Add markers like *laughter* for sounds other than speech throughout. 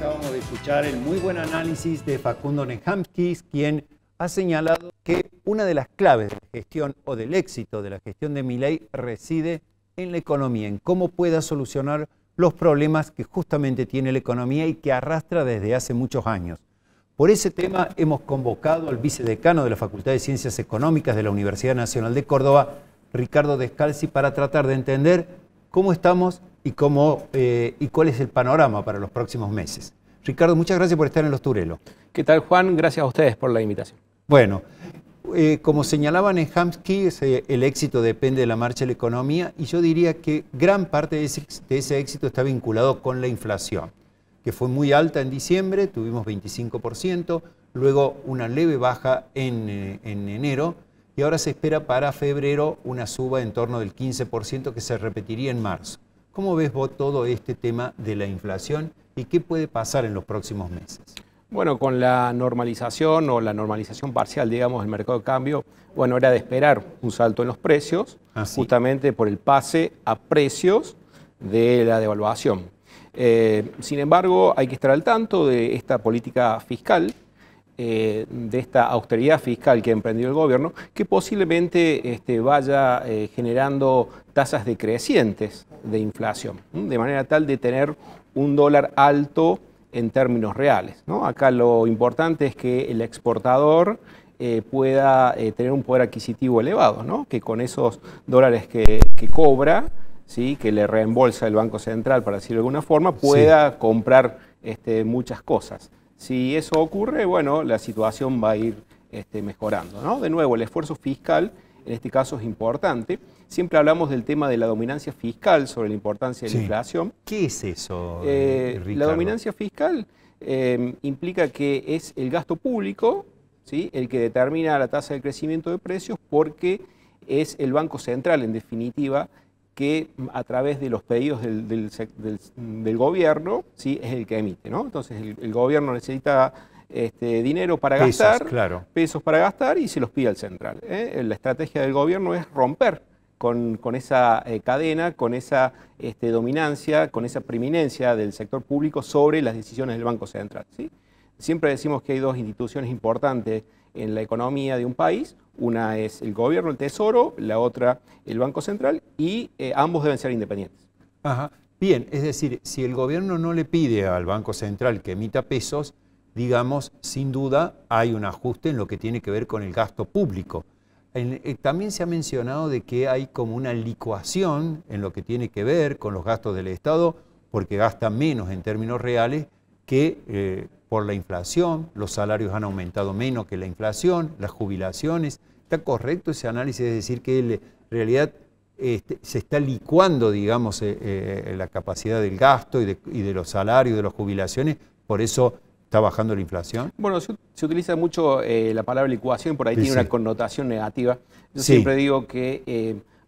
acabamos de escuchar el muy buen análisis de Facundo Nehamkis, quien ha señalado que una de las claves de la gestión o del éxito de la gestión de Milei reside en la economía, en cómo pueda solucionar los problemas que justamente tiene la economía y que arrastra desde hace muchos años. Por ese tema hemos convocado al vicedecano de la Facultad de Ciencias Económicas de la Universidad Nacional de Córdoba, Ricardo Descalzi, para tratar de entender cómo estamos y, cómo, eh, y cuál es el panorama para los próximos meses. Ricardo, muchas gracias por estar en Los Turelos. ¿Qué tal, Juan? Gracias a ustedes por la invitación. Bueno, eh, como señalaban en Hamsky, eh, el éxito depende de la marcha de la economía y yo diría que gran parte de ese, éxito está vinculado con la inflación, que fue muy alta en diciembre, tuvimos 25%, luego una leve baja en, en enero y ahora se espera para febrero una suba en torno del 15% que se repetiría en marzo. ¿Cómo ves vos todo este tema de la inflación y qué puede pasar en los próximos meses? Bueno, con la normalización o la normalización parcial, digamos, del mercado de cambio, bueno, era de esperar un salto en los precios, ah, justamente por el pase a precios de la devaluación. Eh, sin embargo, hay que estar al tanto de esta política fiscal eh, de esta austeridad fiscal que ha emprendido el gobierno, que posiblemente este, vaya eh, generando tasas decrecientes de inflación, de manera tal de tener un dólar alto en términos reales. ¿no? Acá lo importante es que el exportador eh, pueda tener un poder adquisitivo elevado, ¿no? que con esos dólares que, cobra, ¿sí? que le reembolsa el Banco Central, para decirlo de alguna forma, pueda comprar este, muchas cosas. Si eso ocurre, bueno, la situación va a ir este, mejorando. De nuevo, el esfuerzo fiscal en este caso es importante. Siempre hablamos del tema de la dominancia fiscal sobre la importancia de la inflación. ¿Qué es eso? Eh, Ricardo? la dominancia fiscal em, implica que es el gasto público ¿sí? el que determina la tasa de crecimiento de precios porque es el Banco Central, en definitiva, que a través de los pedidos del, gobierno ¿sí? es el que emite. ¿no? Entonces el, gobierno necesita este, dinero para gastar, pesos para gastar y se los pide al central. ¿eh? La estrategia del gobierno es romper con, esa eh, cadena, con esa este, dominancia, con esa preeminencia del sector público sobre las decisiones del Banco Central. ¿sí? Siempre decimos que hay dos instituciones importantes en la economía de un país. Una es el gobierno, el tesoro, la otra el Banco Central y eh, ambos deben ser independientes. Ajá. Bien, es decir, si el gobierno no le pide al Banco Central que emita pesos, digamos, sin duda hay un ajuste en lo que tiene que ver con el gasto público. Eh, también se ha mencionado de que hay como una licuación en lo que tiene que ver con los gastos del Estado, porque gasta menos en términos reales que eh, por la inflación, los salarios han aumentado menos que la inflación, las jubilaciones. ¿Está correcto ese análisis? Es decir, que en realidad este, se está licuando, digamos, eh, eh, la capacidad del gasto y de, los salarios, de las jubilaciones, por eso está bajando la inflación. Bueno, se, utiliza mucho eh, la palabra licuación, por ahí tiene una connotación negativa. Yo siempre digo que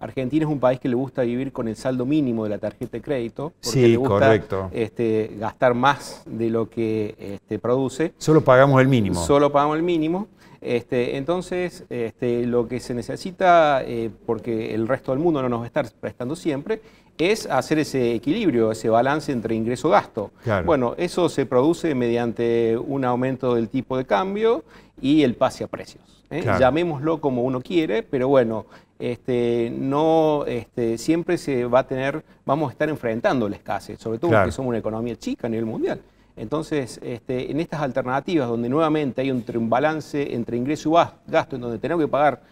Argentina es un país que le gusta vivir con el saldo mínimo de la tarjeta de crédito, porque le gusta correcto. Este, gastar más de lo que este, produce. Solo pagamos el mínimo. Solo pagamos el mínimo. Este, entonces, lo que se necesita, eh, porque el resto del mundo no nos va a estar prestando siempre, es hacer ese equilibrio, ese balance entre ingreso-gasto. Bueno, eso se produce mediante un aumento del tipo de cambio y el pase a precios. ¿eh? Llamémoslo como uno quiere, pero bueno, este, no este, siempre se va a tener, vamos a estar enfrentando la escasez, sobre todo porque somos una economía chica a nivel mundial. Entonces, este, en estas alternativas donde nuevamente hay un, balance entre ingreso y gasto, en donde tenemos que pagar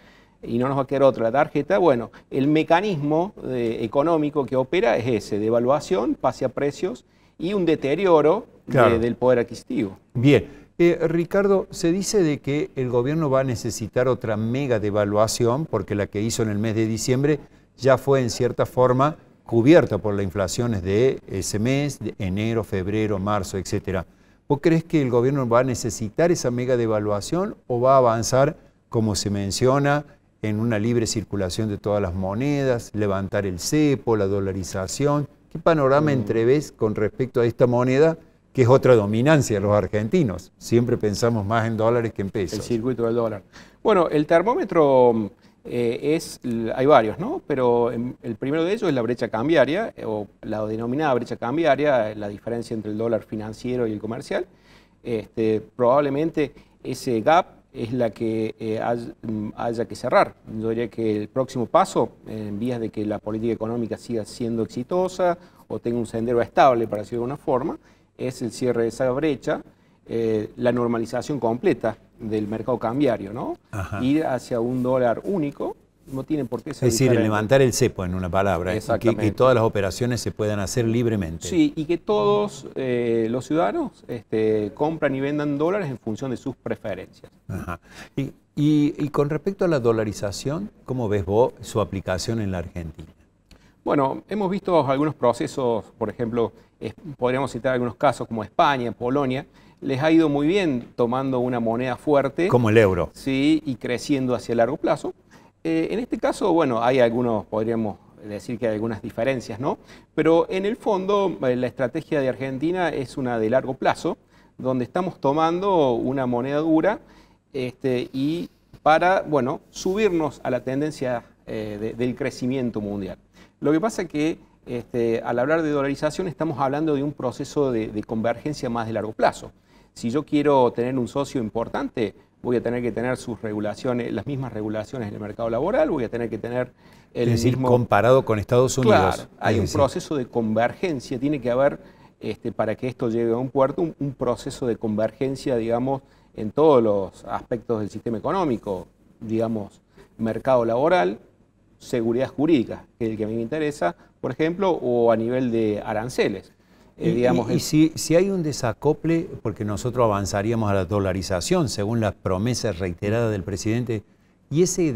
y no nos va a quedar otra la tarjeta, bueno, el mecanismo eh, económico que opera es ese, de evaluación, pase a precios y un deterioro del poder adquisitivo. Bien, eh, Ricardo, se dice de que el gobierno va a necesitar otra mega devaluación porque la que hizo en el mes de diciembre ya fue en cierta forma cubierta por las inflaciones de ese mes, de enero, febrero, marzo, etc. ¿Vos crees que el gobierno va a necesitar esa mega devaluación o va a avanzar, como se menciona, en una libre circulación de todas las monedas, levantar el cepo, la dolarización? ¿Qué panorama mm. entrevés con respecto a esta moneda? que es otra dominancia de los argentinos. Siempre pensamos más en dólares que en pesos. El circuito del dólar. Bueno, el termómetro eh, es, hay varios, ¿no? Pero em, el primero de ellos es la brecha cambiaria, o la denominada brecha cambiaria, eh, la diferencia entre el dólar financiero y el comercial. Este, probablemente ese gap es la que eh, mm, haya que cerrar. Yo diría que el próximo paso, en vías de que la política económica siga siendo exitosa o tenga un sendero estable, para decirlo de alguna forma, es el cierre de esa brecha, eh, la normalización completa del mercado cambiario, ¿no? Ir hacia un dólar único, no tiene por qué ser. Es decir, levantar el cepo, en una palabra, que, que, todas las operaciones se puedan hacer libremente. Sí, y que todos eh, los ciudadanos este, compran y vendan dólares en función de sus preferencias. Ajá. Y, y con respecto a la dolarización, ¿cómo ves vos su aplicación en la Argentina? Bueno, hemos visto algunos procesos, por ejemplo, podríamos citar algunos casos como España, Polonia, les ha ido muy bien tomando una moneda fuerte. Como el euro. Sí, y creciendo hacia largo plazo. Eh, en este caso, bueno, hay algunos, podríamos decir que hay algunas diferencias, ¿no? Pero en el fondo, eh, la estrategia de Argentina es una de largo plazo, donde estamos tomando una moneda dura este, y para, bueno, subirnos a la tendencia eh, del crecimiento mundial. Lo que pasa es que este, al hablar de dolarización estamos hablando de un proceso de, convergencia más de largo plazo. Si yo quiero tener un socio importante, voy a tener que tener sus regulaciones, las mismas regulaciones en el mercado laboral, voy a tener que tener el decir, comparado con Estados Unidos. hay un proceso de convergencia, tiene que haber, este, para que esto llegue a un puerto, un proceso de convergencia, digamos, en todos los aspectos del sistema económico, digamos, mercado laboral, seguridad jurídica, que es el que a mí me interesa, por ejemplo, o a nivel de aranceles. Eh, y, y, si, hay un desacople, porque nosotros avanzaríamos a la dolarización, según las promesas reiteradas del presidente, y ese,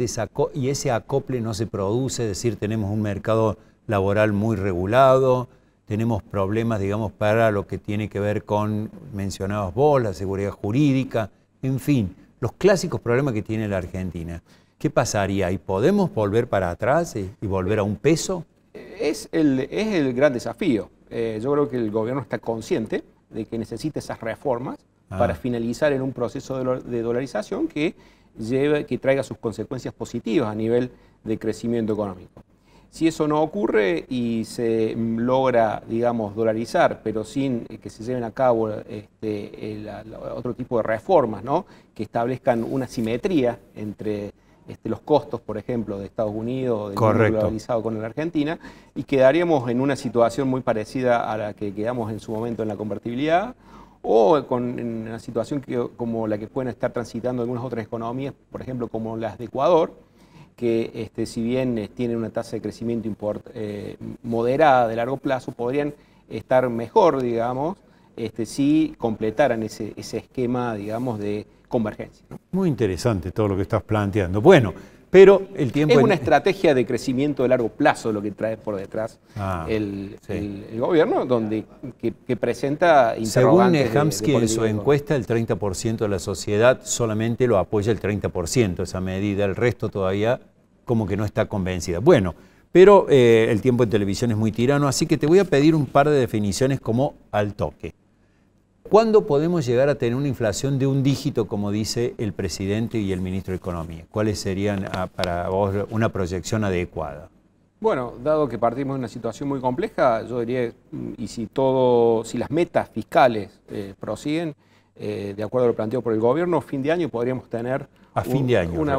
y ese acople no se produce, es decir, tenemos un mercado laboral muy regulado, tenemos problemas, digamos, para lo que tiene que ver con, mencionados vos, la seguridad jurídica, en fin, los clásicos problemas que tiene la Argentina. ¿qué pasaría? ¿Y podemos volver para atrás y, volver a un peso? Es el, es el gran desafío. Eh, yo creo que el gobierno está consciente de que necesita esas reformas ah. para finalizar en un proceso de, dolarización que, lleve, que traiga sus consecuencias positivas a nivel de crecimiento económico. Si eso no ocurre y se mm, logra, digamos, dolarizar, pero sin eh, que se lleven a cabo este, eh, otro tipo de reformas, ¿no? que establezcan una simetría entre este, los costos, por ejemplo, de Estados Unidos de del Correcto. con la Argentina, y quedaríamos en una situación muy parecida a la que quedamos en su momento en la convertibilidad, o con, en una situación como la que pueden estar transitando algunas otras economías, por ejemplo, como las de Ecuador, que este, si bien eh, tienen una tasa de crecimiento eh, moderada de largo plazo, podrían estar mejor, digamos, este, si completaran ese esquema, digamos, de convergencia. Muy interesante todo lo que estás planteando. Bueno, pero el tiempo... Es una estrategia de crecimiento de largo plazo lo que trae por detrás ah, el, gobierno, donde que, presenta interrogantes Según Hamsky en su encuesta, el 30% de la sociedad solamente lo apoya el 30%, esa medida, el resto todavía como que no está convencida. Bueno, pero eh, el tiempo en televisión es muy tirano, así que te voy a pedir un par de definiciones como al toque. ¿Cuándo podemos llegar a tener una inflación de un dígito, como dice el presidente y el ministro de Economía? ¿Cuáles serían ah, para vos una proyección adecuada? Bueno, dado que partimos de una situación muy compleja, yo diría, mm, y si todo, si las metas fiscales eh, prosiguen, eh, de acuerdo a lo planteado por el gobierno, fin de año podríamos tener a fin de año, una,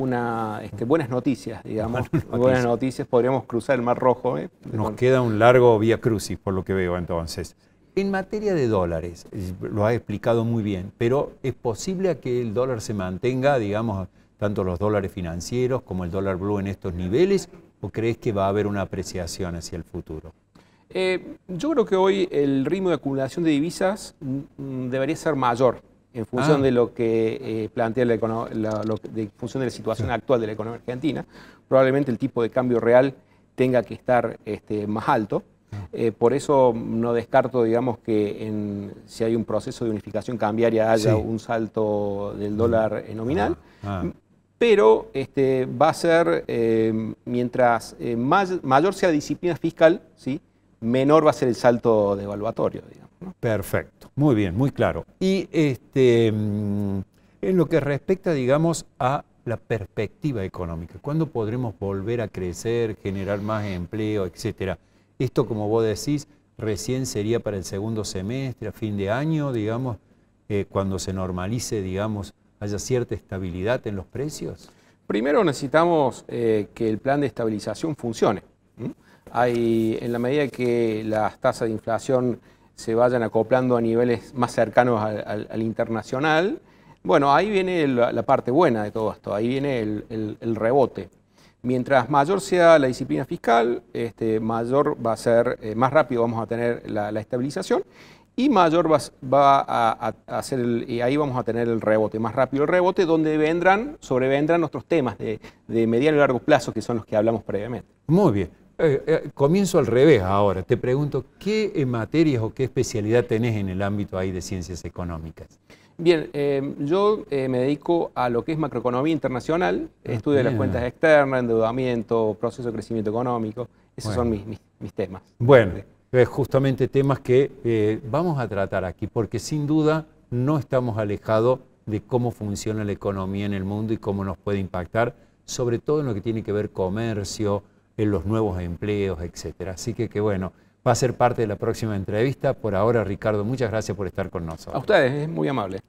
buena este, buenas noticias, digamos. *laughs* Buenas podríamos cruzar el Mar Rojo. ¿eh? Nos queda un largo vía crucis, por lo que veo entonces. En materia de dólares, lo has explicado muy bien, pero ¿es posible que el dólar se mantenga, digamos, tanto los dólares financieros como el dólar blue en estos niveles? ¿O crees que va a haber una apreciación hacia el futuro? Eh, yo creo que hoy el ritmo de acumulación de divisas mm, mm, debería ser mayor en función ah. de lo que eh, plantea la, función de la situación actual de la economía argentina. Probablemente el tipo de cambio real tenga que estar este, más alto. Eh, por eso no descarto, digamos, que si hay un proceso de unificación cambiaria haya un salto del dólar nominal. Ah, ah. Pero este, va a ser, eh, mientras eh, mayor sea la disciplina fiscal, ¿sí? menor va a ser el salto devaluatorio. evaluatorio. Perfecto, muy bien, muy claro. Y este, mm, en lo que respecta, digamos, a la perspectiva económica, ¿cuándo podremos volver a crecer, generar más empleo, etcétera? Esto, como vos decís, recién sería para el segundo semestre, a fin de año, digamos, eh, cuando se normalice, digamos, haya cierta estabilidad en los precios? Primero necesitamos eh, que el plan de estabilización funcione. Hay, en la medida que las tasas de inflación se vayan acoplando a niveles más cercanos al, internacional, bueno, ahí viene la, parte buena de todo esto, ahí viene el rebote. Mientras mayor sea la disciplina fiscal, este, mayor va a ser, eh, más rápido vamos a tener la, estabilización y mayor va, a, hacer, y ahí vamos a tener el rebote, más rápido el rebote, donde vendrán, sobrevendrán nuestros temas de, mediano y largo plazo, que son los que hablamos previamente. Muy bien. Eh, eh, comienzo al revés ahora. Te pregunto, ¿qué materias o qué especialidad tenés en el ámbito ahí de ciencias económicas? Bien, em, yo eh, me dedico a lo que es macroeconomía internacional, ah, estudio de las cuentas externas, endeudamiento, proceso de crecimiento económico, esos son mis, mis, temas. Bueno, es justamente temas que eh, vamos a tratar aquí, porque sin duda no estamos alejados de cómo funciona la economía en el mundo y cómo nos puede impactar, sobre todo en lo que tiene que ver comercio, en los nuevos empleos, etcétera. Así que, que bueno, va a ser parte de la próxima entrevista. Por ahora, Ricardo, muchas gracias por estar con nosotros. A ustedes, es muy amable.